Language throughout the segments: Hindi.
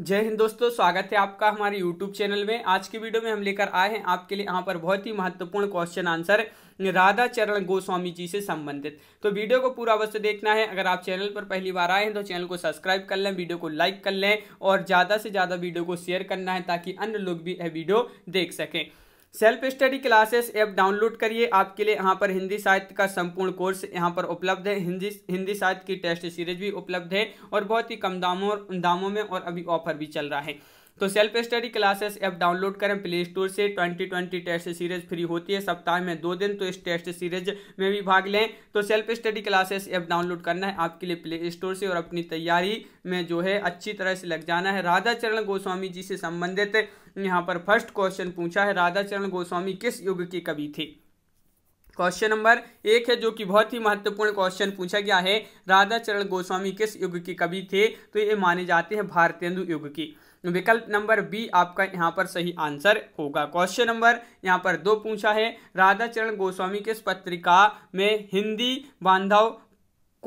जय हिंद दोस्तों स्वागत है आपका हमारे YouTube चैनल में आज की वीडियो में हम लेकर आए हैं आपके लिए यहाँ पर बहुत ही महत्वपूर्ण क्वेश्चन आंसर राधा चरण गोस्वामी जी से संबंधित तो वीडियो को पूरा अवश्य देखना है अगर आप चैनल पर पहली बार आए हैं तो चैनल को सब्सक्राइब कर लें वीडियो को लाइक कर लें और ज़्यादा से ज़्यादा वीडियो को शेयर करना है ताकि अन्य लोग भी यह वीडियो देख सकें self study classes app download करिए आपके लिए यहाँ पर हिंदी साहित्य का संपूर्ण कोर्स यहाँ पर उपलब्ध है हिंदी हिंदी साहित्य की टेस्ट सीरीज भी उपलब्ध है और बहुत ही कम दामों दामों में और अभी ऑफर भी चल रहा है तो self study classes app download करें प्ले स्टोर से 2020 टेस्ट सीरीज फ्री होती है सप्ताह में दो दिन तो इस टेस्ट सीरीज में भी भाग लें तो self study classes app download करना है आपके लिए प्ले स्टोर से और अपनी तैयारी में जो है अच्छी तरह से लग जाना है राधा चरण गोस्वामी जी से संबंधित यहाँ पर फर्स्ट क्वेश्चन पूछा है राधा चरण गोस्वामी किस युग के कवि थे क्वेश्चन नंबर एक है जो कि बहुत ही महत्वपूर्ण क्वेश्चन पूछा गया है राधा चरण गोस्वामी किस युग के कवि थे तो ये माने जाते हैं भारतेंदु युग की विकल्प नंबर बी आपका यहाँ पर सही आंसर होगा क्वेश्चन नंबर यहाँ पर दो पूछा है राधाचरण गोस्वामी किस पत्रिका में हिंदी बांधव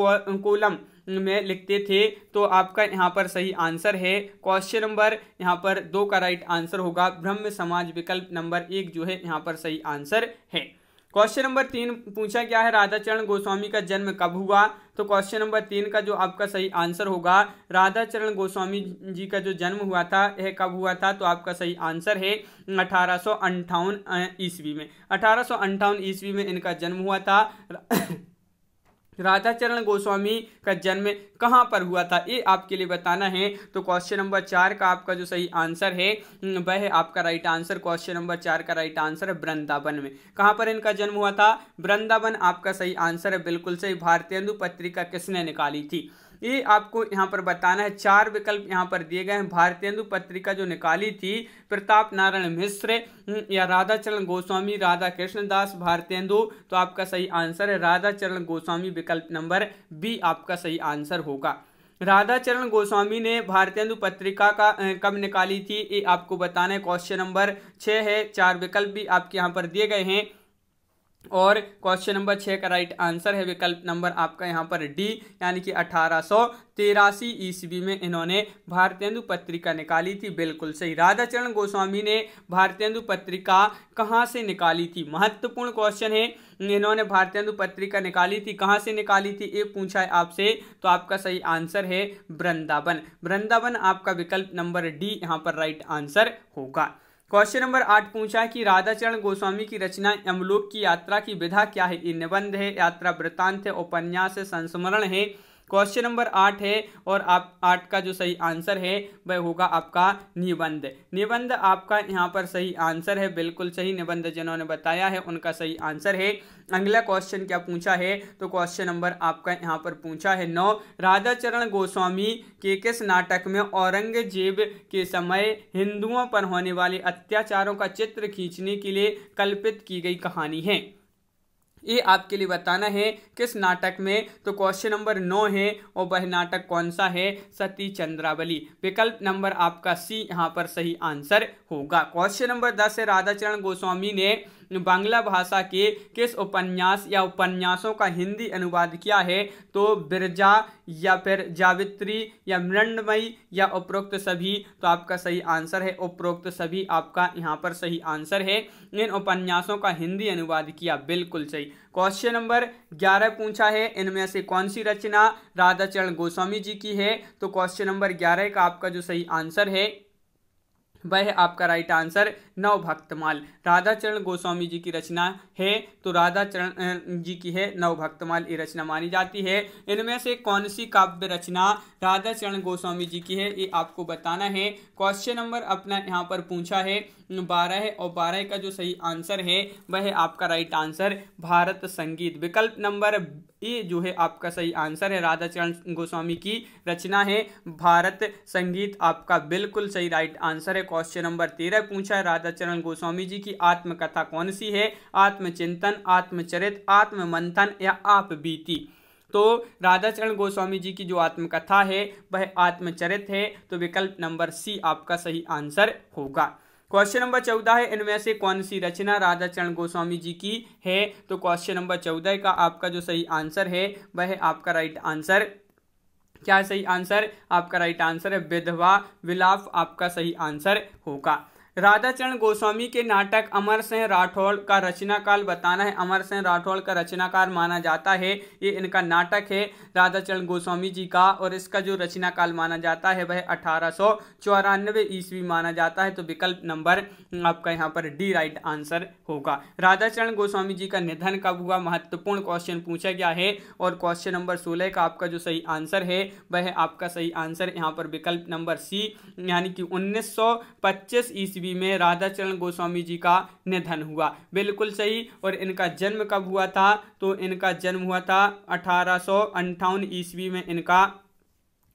कोलम में लिखते थे तो आपका यहाँ पर सही आंसर है क्वेश्चन नंबर यहाँ पर दो का राइट आंसर होगा ब्रह्म समाज विकल्प नंबर एक जो है यहाँ पर सही आंसर है क्वेश्चन नंबर तीन पूछा गया है राधाचरण गोस्वामी का जन्म कब हुआ तो क्वेश्चन नंबर तीन का जो आपका सही आंसर होगा राधाचरण गोस्वामी जी का जो जन्म हुआ था यह कब हुआ था तो आपका सही आंसर है अठारह ईस्वी में अठारह ईस्वी में इनका जन्म हुआ था राधा चरण गोस्वामी का जन्म कहाँ पर हुआ था ये आपके लिए बताना है तो क्वेश्चन नंबर चार का आपका जो सही आंसर है हम्म, वह आपका राइट आंसर क्वेश्चन नंबर चार का राइट आंसर है वृंदावन में कहाँ पर इनका जन्म हुआ था वृंदावन आपका सही आंसर है बिल्कुल सही भारतीय पत्रिका किसने निकाली थी ये आपको यहाँ पर बताना है चार विकल्प यहाँ पर दिए गए हैं भारतेंदु पत्रिका जो निकाली थी प्रताप नारायण मिश्र या राधा चरण गोस्वामी राधा कृष्ण दास भारतेंदु तो आपका सही आंसर है राधा चरण गोस्वामी विकल्प नंबर बी आपका सही आंसर होगा राधा चरण गोस्वामी ने भारतेंदु पत्रिका का कब निकाली थी ये आपको बताना है क्वेश्चन नंबर छः है चार विकल्प भी आपके यहाँ पर दिए गए हैं और क्वेश्चन नंबर छः का राइट आंसर है विकल्प नंबर आपका यहाँ पर डी यानी कि अठारह सौ तिरासी ईस्वी में इन्होंने भारतेंदु पत्रिका निकाली थी बिल्कुल सही राधाचरण गोस्वामी ने भारतेंदु पत्रिका कहाँ से निकाली थी महत्वपूर्ण क्वेश्चन है इन्होंने भारतेंदु पत्रिका निकाली थी कहाँ से निकाली थी ये पूछा है आपसे तो आपका सही आंसर है वृंदावन वृंदावन आपका विकल्प नंबर डी यहाँ पर राइट आंसर होगा क्वेश्चन नंबर आठ पूछा है कि राधाचरण गोस्वामी की रचना यमलोक की यात्रा की विधा क्या है ये निबंध है यात्रा वृत्तांत है उपन्यास है संस्मरण है क्वेश्चन नंबर आठ है और आप आठ का जो सही आंसर है वह होगा आपका निबंध निबंध आपका यहाँ पर सही आंसर है बिल्कुल सही निबंध जिन्होंने बताया है उनका सही आंसर है अगला क्वेश्चन क्या पूछा है तो क्वेश्चन नंबर आपका यहाँ पर पूछा है नौ राधा चरण गोस्वामी के किस नाटक में औरंगजेब के समय हिंदुओं पर होने वाले अत्याचारों का चित्र खींचने के लिए कल्पित की गई कहानी है ये आपके लिए बताना है किस नाटक में तो क्वेश्चन नंबर नौ है और वह नाटक कौन सा है सती चंद्रावली विकल्प नंबर आपका सी यहाँ पर सही आंसर होगा क्वेश्चन नंबर दस है राधाचरण गोस्वामी ने बांग्ला भाषा के किस उपन्यास या उपन्यासों का हिंदी अनुवाद किया है तो बिरजा या फिर जावित्री या मृणमयी या उपरोक्त सभी तो आपका सही आंसर है उपरोक्त सभी आपका यहाँ पर सही आंसर है इन उपन्यासों का हिंदी अनुवाद किया बिल्कुल सही क्वेश्चन नंबर ग्यारह पूछा है इनमें से कौन सी रचना राधाचरण गोस्वामी जी की है तो क्वेश्चन नंबर ग्यारह का आपका जो सही आंसर है वह आपका राइट आंसर नव भक्तमाल चरण गोस्वामी जी की रचना है तो राधा चरण जी की है नव भक्तमाल ये रचना मानी जाती है इनमें से कौन सी काव्य रचना राधा चरण गोस्वामी जी की है ये आपको बताना है क्वेश्चन नंबर अपना यहाँ पर पूछा है बारह और बारह का जो सही आंसर है वह आपका राइट आंसर भारत संगीत विकल्प नंबर ये जो है आपका सही आंसर है राधा चरण गोस्वामी की रचना है भारत संगीत आपका बिल्कुल सही राइट आंसर है क्वेश्चन नंबर तेरह पूछा है राधा चरण गोस्वामी जी की आत्मकथा कौन सी है आत्मचिंतन आत्मचरित आत्म मंथन या आप बीती तो राधा चरण गोस्वामी जी की जो आत्मकथा है वह आत्मचरित है तो विकल्प नंबर सी आपका सही आंसर होगा क्वेश्चन नंबर चौदह है इनमें से कौन सी रचना राधा चरण गोस्वामी जी की है तो क्वेश्चन नंबर चौदह का आपका जो सही आंसर है वह आपका राइट आंसर क्या सही आंसर आपका राइट आंसर है विधवा विलाप आपका सही आंसर होगा राधाचरण गोस्वामी के नाटक अमर सिंह राठौड़ का रचनाकाल बताना है अमर सिंह राठौड़ का रचनाकार माना जाता है ये इनका नाटक है राधाचरण गोस्वामी जी का और इसका जो रचनाकाल माना जाता है वह अठारह सौ चौरानवे ईस्वी माना जाता है तो विकल्प नंबर आपका यहाँ पर डी राइट आंसर होगा राधाचरण गोस्वामी जी का निधन कब हुआ महत्वपूर्ण क्वेश्चन पूछा गया है और क्वेश्चन नंबर सोलह का आपका जो सही आंसर है वह आपका सही आंसर यहाँ पर विकल्प नंबर सी यानी कि उन्नीस ईस्वी ईस्वी में राधाचरण गोस्वामी जी का निधन हुआ बिल्कुल सही और इनका जन्म कब हुआ था तो इनका जन्म हुआ था अठारह ईस्वी में इनका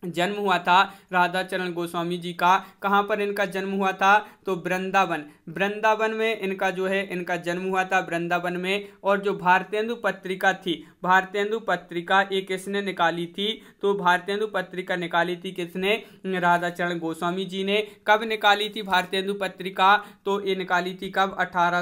जन्म हुआ था राधा चरण गोस्वामी जी का कहाँ पर इनका जन्म हुआ था तो वृंदावन वृंदावन में इनका जो है इनका जन्म हुआ था वृंदावन में और जो भारतेंदु पत्रिका थी भारतेंदु पत्रिका ये किसने निकाली थी तो भारतेंदु पत्रिका निकाली थी किसने राधा चरण गोस्वामी जी ने कब निकाली थी भारतेंदु पत्रिका तो ये निकाली थी कब अठारह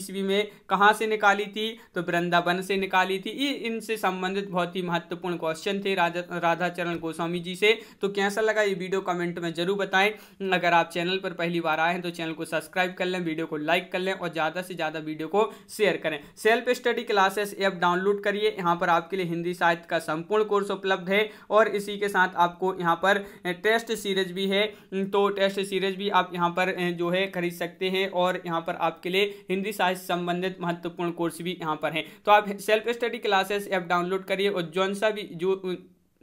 ईस्वी में कहाँ से निकाली थी तो वृंदावन से निकाली थी ये इनसे संबंधित बहुत ही महत्वपूर्ण क्वेश्चन थे राजा राधा चरण गोस्वामी स्वामी जी से तो कैसा लगा ये वीडियो कमेंट में जरूर बताएं अगर आप चैनल पर पहली बार आए हैं तो चैनल को सब्सक्राइब कर लें वीडियो को लाइक कर लें और ज़्यादा से ज़्यादा वीडियो को शेयर करें self study classes app download करिए यहाँ पर आपके लिए हिंदी साहित्य का संपूर्ण कोर्स उपलब्ध है और इसी के साथ आपको यहाँ पर टेस्ट सीरीज भी है तो टेस्ट सीरीज भी आप यहाँ पर जो है खरीद सकते हैं और यहाँ पर आपके लिए हिंदी साहित्य संबंधित महत्वपूर्ण कोर्स भी यहाँ पर है तो आप self study classes app download करिए और जौन सा भी जो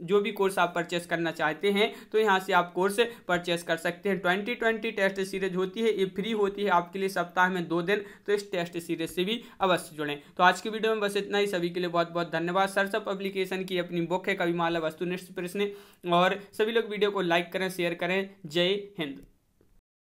जो भी कोर्स आप परचेस करना चाहते हैं तो यहाँ से आप कोर्स परचेस कर सकते हैं ट्वेंटी ट्वेंटी टेस्ट सीरीज होती है ये फ्री होती है आपके लिए सप्ताह में दो दिन तो इस टेस्ट सीरीज से भी अवश्य जुड़ें तो आज की वीडियो में बस इतना ही सभी के लिए बहुत बहुत धन्यवाद सरसप पब्लिकेशन की अपनी बुक है कविमाला वस्तुनिष्ठ प्रश्न और सभी लोग वीडियो को लाइक करें शेयर करें जय हिंद